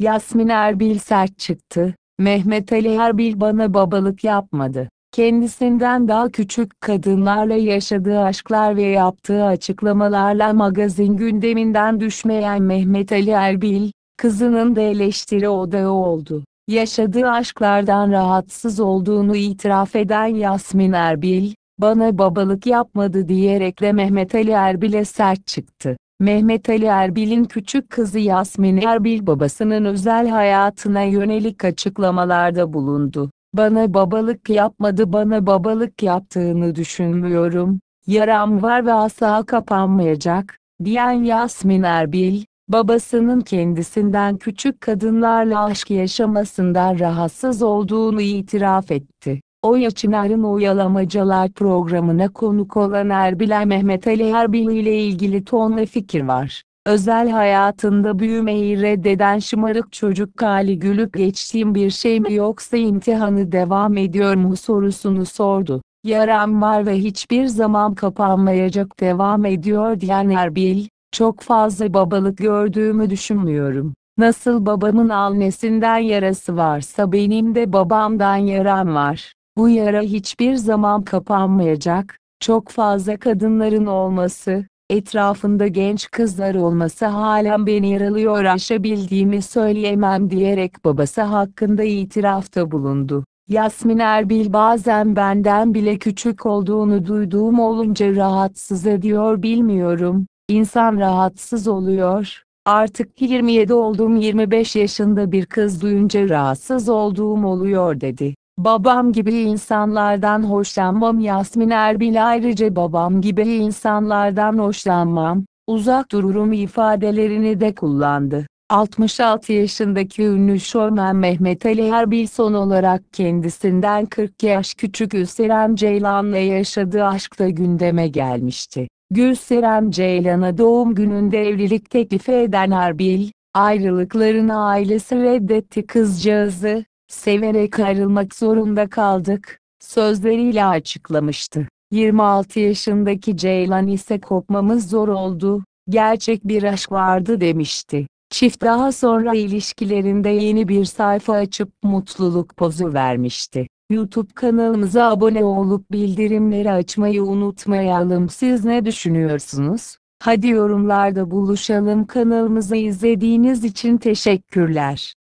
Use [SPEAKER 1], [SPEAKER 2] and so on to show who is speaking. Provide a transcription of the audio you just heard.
[SPEAKER 1] Yasmin Erbil sert çıktı. Mehmet Ali Erbil bana babalık yapmadı. Kendisinden daha küçük kadınlarla yaşadığı aşklar ve yaptığı açıklamalarla magazin gündeminden düşmeyen Mehmet Ali Erbil, kızının da eleştiri odağı oldu. Yaşadığı aşklardan rahatsız olduğunu itiraf eden Yasmin Erbil, bana babalık yapmadı diyerek de Mehmet Ali Erbil'e sert çıktı. Mehmet Ali Erbil'in küçük kızı Yasmin Erbil babasının özel hayatına yönelik açıklamalarda bulundu. Bana babalık yapmadı bana babalık yaptığını düşünmüyorum, yaram var ve asla kapanmayacak, diyen Yasmin Erbil, babasının kendisinden küçük kadınlarla aşk yaşamasından rahatsız olduğunu itiraf etti. Oya Çınar'ın Oyalamacalar programına konuk olan Erbil Mehmet Ali Erbil ile ilgili tonla fikir var. Özel hayatında büyümeyi reddeden şımarık çocuk hali gülüp geçtiğim bir şey mi yoksa imtihanı devam ediyor mu sorusunu sordu. Yaram var ve hiçbir zaman kapanmayacak devam ediyor diyen Erbil, çok fazla babalık gördüğümü düşünmüyorum. Nasıl babamın annesinden yarası varsa benim de babamdan yaram var. Bu yara hiçbir zaman kapanmayacak, çok fazla kadınların olması, etrafında genç kızlar olması halen beni yaralıyor aşabildiğimi söyleyemem diyerek babası hakkında itirafta bulundu. Yasmin Erbil bazen benden bile küçük olduğunu duyduğum olunca rahatsız ediyor bilmiyorum. İnsan rahatsız oluyor. Artık 27 olduğum 25 yaşında bir kız duyunca rahatsız olduğum oluyor dedi. Babam gibi insanlardan hoşlanmam Yasmin Erbil ayrıca babam gibi insanlardan hoşlanmam, uzak dururum ifadelerini de kullandı. 66 yaşındaki ünlü şovmen Mehmet Ali Erbil son olarak kendisinden 40 yaş küçük Gülseren Ceylan'la yaşadığı aşkta gündeme gelmişti. Gülseren Ceylan'a doğum gününde evlilik teklifi eden Erbil, ayrılıklarını ailesi reddetti kızcağızı, severek ayrılmak zorunda kaldık, sözleriyle açıklamıştı. 26 yaşındaki Ceylan ise kopmamız zor oldu, gerçek bir aşk vardı demişti. Çift daha sonra ilişkilerinde yeni bir sayfa açıp mutluluk pozu vermişti. YouTube kanalımıza abone olup bildirimleri açmayı unutmayalım. Siz ne düşünüyorsunuz? Hadi yorumlarda buluşalım. Kanalımızı izlediğiniz için teşekkürler.